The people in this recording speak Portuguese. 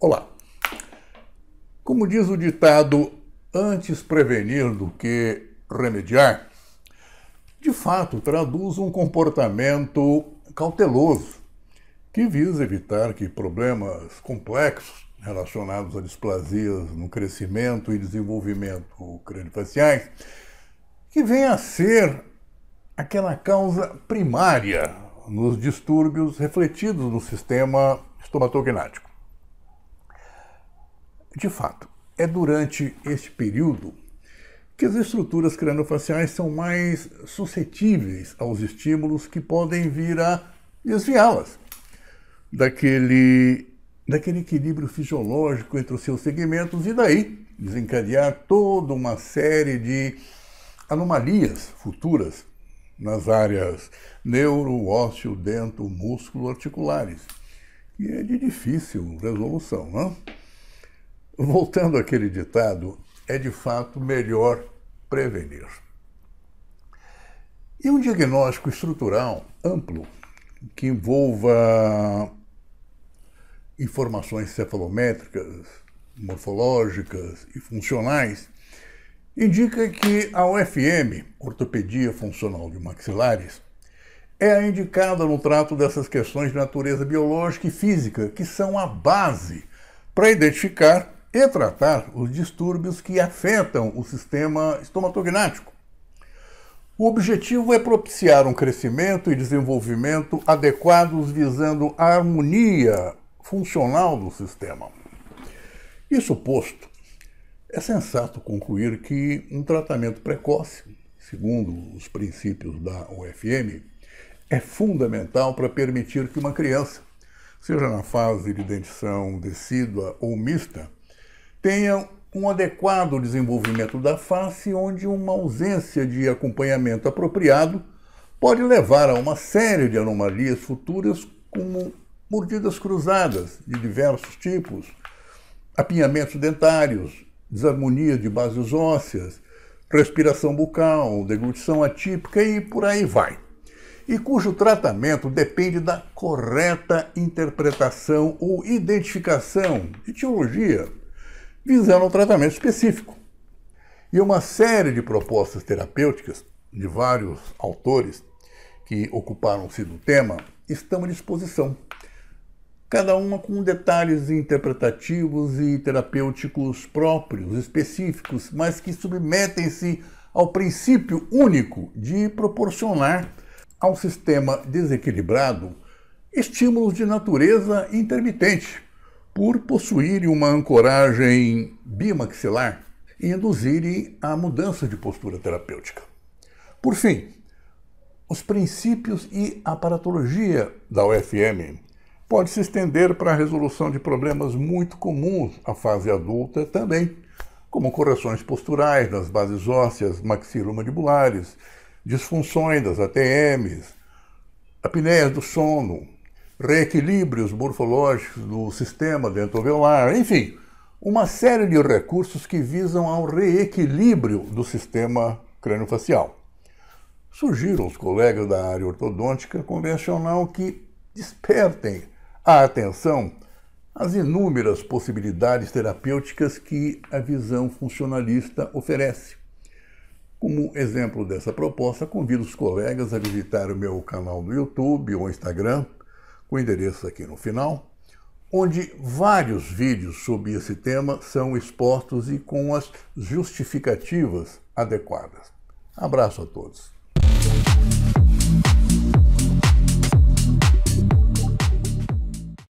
Olá. Como diz o ditado, antes prevenir do que remediar, de fato traduz um comportamento cauteloso que visa evitar que problemas complexos relacionados a displasias no crescimento e desenvolvimento craniofaciais que venha a ser aquela causa primária nos distúrbios refletidos no sistema estomatognático. De fato, é durante este período que as estruturas craniofaciais são mais suscetíveis aos estímulos que podem vir a desviá-las daquele, daquele equilíbrio fisiológico entre os seus segmentos e daí desencadear toda uma série de anomalias futuras nas áreas neuro, ósseo, dento, músculo, articulares. E é de difícil resolução, não? Né? Voltando àquele ditado, é de fato melhor prevenir. E um diagnóstico estrutural amplo que envolva informações cefalométricas, morfológicas e funcionais indica que a OFM, Ortopedia Funcional de Maxilares, é a indicada no trato dessas questões de natureza biológica e física, que são a base para identificar e tratar os distúrbios que afetam o sistema estomatognático. O objetivo é propiciar um crescimento e desenvolvimento adequados visando a harmonia funcional do sistema. Isso posto, é sensato concluir que um tratamento precoce, segundo os princípios da UFM, é fundamental para permitir que uma criança, seja na fase de dentição decídua ou mista, tenha um adequado desenvolvimento da face, onde uma ausência de acompanhamento apropriado pode levar a uma série de anomalias futuras, como mordidas cruzadas de diversos tipos, apinhamentos dentários, desarmonia de bases ósseas, respiração bucal, deglutição atípica e por aí vai. E cujo tratamento depende da correta interpretação ou identificação, etiologia, visando um tratamento específico. E uma série de propostas terapêuticas de vários autores que ocuparam-se do tema estão à disposição, cada uma com detalhes interpretativos e terapêuticos próprios, específicos, mas que submetem-se ao princípio único de proporcionar ao sistema desequilibrado estímulos de natureza intermitente, por possuírem uma ancoragem bimaxilar e induzirem a mudança de postura terapêutica. Por fim, os princípios e aparatologia da UFM pode se estender para a resolução de problemas muito comuns à fase adulta também, como correções posturais das bases ósseas maxilomandibulares, disfunções das ATMs, apneias do sono, reequilíbrios morfológicos do sistema dentoveolar, enfim, uma série de recursos que visam ao reequilíbrio do sistema craniofacial. Sugiro aos colegas da área ortodôntica convencional que despertem a atenção às inúmeras possibilidades terapêuticas que a visão funcionalista oferece. Como exemplo dessa proposta, convido os colegas a visitar o meu canal no YouTube ou Instagram, o endereço aqui no final, onde vários vídeos sobre esse tema são expostos e com as justificativas adequadas. Abraço a todos.